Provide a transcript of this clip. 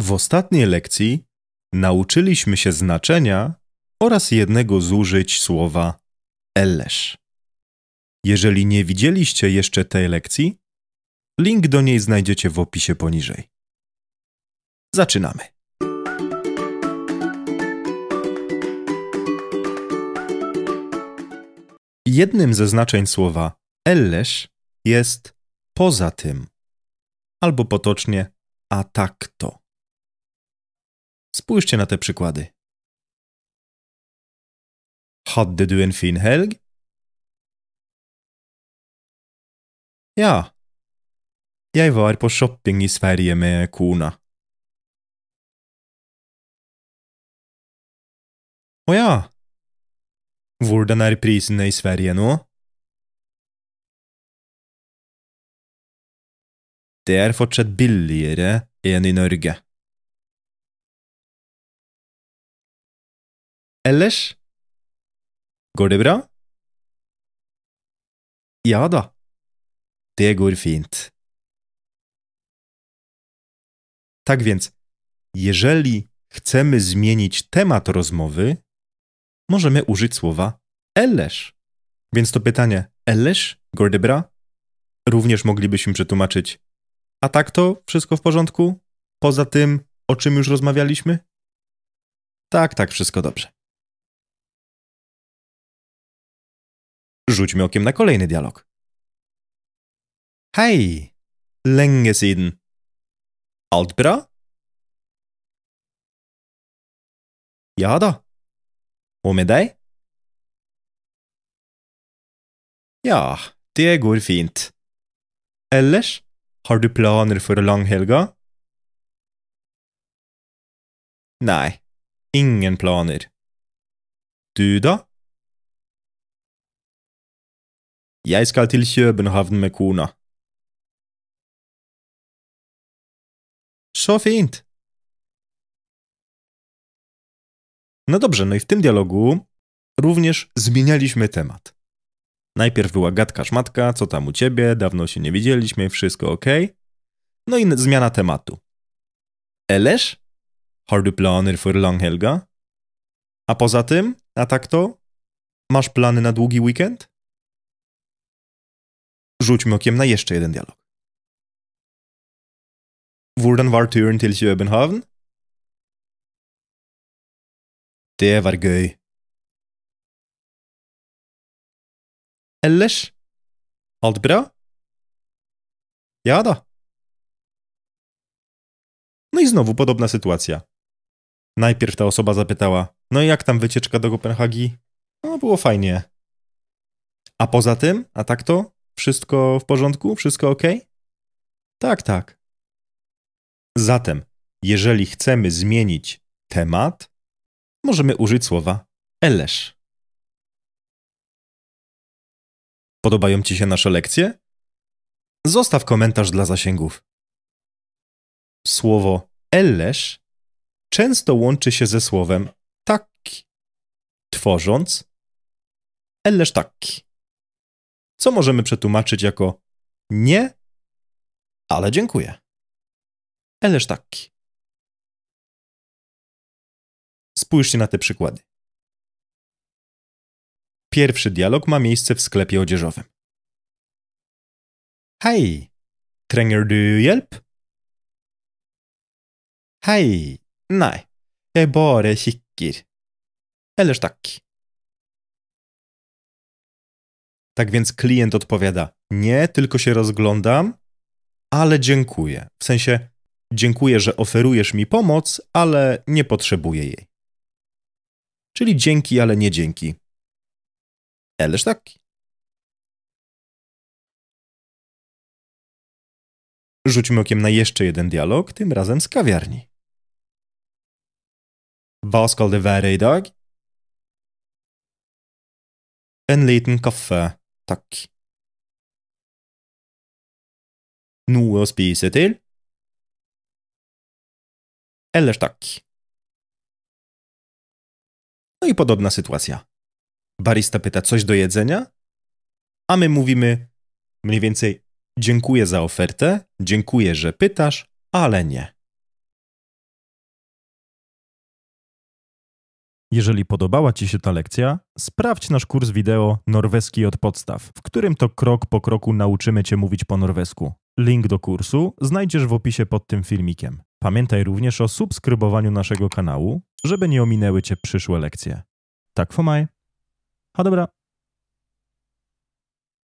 W ostatniej lekcji nauczyliśmy się znaczenia oraz jednego z użyć słowa elesz. Jeżeli nie widzieliście jeszcze tej lekcji, link do niej znajdziecie w opisie poniżej. Zaczynamy. Jednym ze znaczeń słowa elesz jest poza tym, albo potocznie a tak to. Spójrzcie na te przykłady. Hadde du en fin helg? Ja. Jeg var på shopping i Sverige med kona. Å ja. Hvordan er prisene i Sverige nå? Det er fortsatt billigere enn i Norge. Ellers Går det bra? Ja da, det går fint. Tak więc, jeżeli chcemy zmienić temat rozmowy, możemy użyć słowa ellers. Więc to pytanie ellers, går bra? Również moglibyśmy przetłumaczyć a tak to wszystko w porządku? Poza tym, o czym już rozmawialiśmy? Tak, tak, wszystko dobrze. Rzućmy okiem na kolejny dialog. Hei, lenge siden. Alt bra? Ja da. Og med deg? Ja, det går fint. Ellers, har du planer for langhelga? Nei, ingen planer. Du, da? Jeg skal til København med kona. Så fint. No dobrze, no i w tym dialogu również zmienialiśmy temat. Najpierw była gadka szmatka, co tam u ciebie, dawno się nie widzieliśmy, wszystko ok. No i zmiana tematu. Eles? Hardy du planer for Helga. A poza tym, a tak to? Masz plany na długi weekend? Rzućmy okiem na jeszcze jeden dialog. Wurden var turen til København? Det var gøy. Ellers? Alt bra? Ja da. No i znowu podobna sytuacja. Najpierw ta osoba zapytała: No i jak tam wycieczka do Kopenhagi? No, było fajnie. A poza tym, a tak to? Wszystko w porządku? Wszystko ok? Tak, tak. Zatem, jeżeli chcemy zmienić temat, możemy użyć słowa elesz. Podobają Ci się nasze lekcje? Zostaw komentarz dla zasięgów. Słowo elesz często łączy się ze słowem tak, tworząc elesz taki co możemy przetłumaczyć jako nie, ale dziękuję. Ależ taki. Spójrzcie na te przykłady. Pierwszy dialog ma miejsce w sklepie odzieżowym. Hej, trenger du hjälp? Hej, nej, jag e, bara kikker. Ellers taki. Tak więc klient odpowiada: Nie, tylko się rozglądam, ale dziękuję. W sensie, dziękuję, że oferujesz mi pomoc, ale nie potrzebuję jej. Czyli dzięki, ale nie dzięki. Ależ tak. Rzućmy okiem na jeszcze jeden dialog, tym razem z kawiarni. Vad skal det være i dag? En liten kaffe. Takk. Noe å spise til? Ellers tak. No i podobna sytuacja. Barista pyta coś do jedzenia, a my mówimy mniej więcej dziękuję za ofertę, dziękuję, że pytasz, ale nie. Jeżeli podobała Ci się ta lekcja, sprawdź nasz kurs wideo Norweski od podstaw, w którym to krok po kroku nauczymy Cię mówić po norwesku. Link do kursu znajdziesz w opisie pod tym filmikiem. Pamiętaj również o subskrybowaniu naszego kanału, żeby nie ominęły Cię przyszłe lekcje. Tak for mig. Ha dobra.